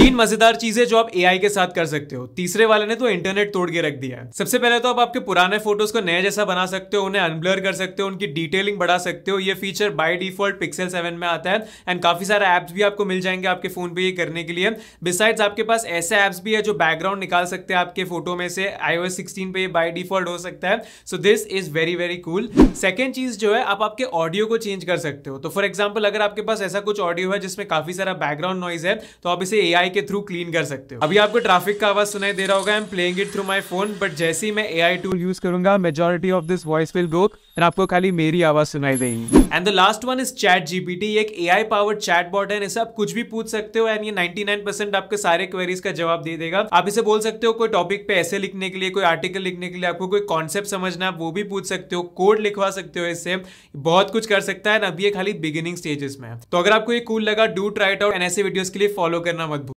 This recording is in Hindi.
तीन मजेदार चीजें जो आप एआई के साथ कर सकते हो तीसरे वाले ने तो इंटरनेट तोड़ के रख दिया है सबसे पहले तो आप आपके पुराने फोटोज को नया जैसा बना सकते हो उन्हें अनब्लर कर सकते हो उनकी डिटेलिंग बढ़ा सकते हो ये feature by default Pixel seven में आता है एंड काफी सारे एप्स भी आपको मिल जाएंगे आपके फोन पे ये करने के लिए बिसाइड्स आपके पास ऐसे एप्स भी है जो बैकग्राउंड निकाल सकते हैं आपके फोटो में से एस सिक्सटीन पे बाय डिफॉल्ट हो सकता है so this is very very cool second चीज जो है आप आपके ऑडियो को चेंज कर सकते हो तो फॉर एग्जाम्पल अगर आपके पास ऐसा कुछ ऑडियो है जिसमें काफी सारा बैकग्राउंड नॉइज है तो आप इसे ए एआई के थ्रू क्लीन कर सकते हो अभी आपको ट्रैफिक का आवाज सुनाई दे रहा होगा I am playing it through my phone but जैसे ही मैं एआई टूल यूज करूंगा majority of this voice will go and आपको खाली मेरी आवाज सुनाई देगी and the last one is chat GPT एक एआई पावर्ड चैट बॉट है इसे आप कुछ भी पूछ सकते हो एंड ये 99% आपके सारे क्वेरीज का जवाब दे देगा आप इसे बोल सकते हो कोई टॉपिक पे ऐसे लिखने के लिए कोई आर्टिकल लिखने के लिए आपको कोई कॉन्सेप्ट समझना है वो भी पूछ सकते हो कोड लिखवा सकते हो इससे बहुत कुछ कर सकता है अभी ये खाली बिगिनिंग स्टेजेस में तो अगर आपको ये कूल लगा डू ट्राई आउट एंड ऐसे वीडियोस के लिए फॉलो करना मत भूल